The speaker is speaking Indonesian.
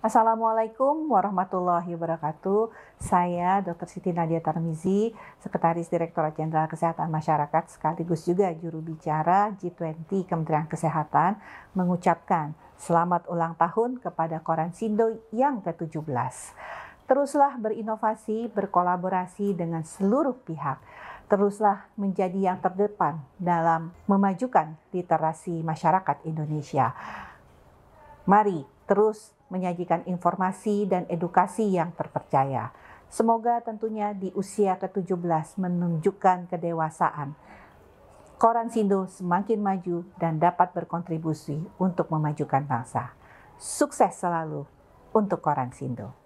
Assalamualaikum warahmatullahi wabarakatuh. Saya Dr. Siti Nadia Tarmizi, Sekretaris Direktorat Jenderal Kesehatan Masyarakat sekaligus juga juru bicara G20 Kementerian Kesehatan mengucapkan selamat ulang tahun kepada Koran Sindo yang ke-17. Teruslah berinovasi, berkolaborasi dengan seluruh pihak. Teruslah menjadi yang terdepan dalam memajukan literasi masyarakat Indonesia. Mari terus menyajikan informasi dan edukasi yang terpercaya. Semoga tentunya di usia ke-17 menunjukkan kedewasaan. Koran Sindo semakin maju dan dapat berkontribusi untuk memajukan bangsa. Sukses selalu untuk Koran Sindo.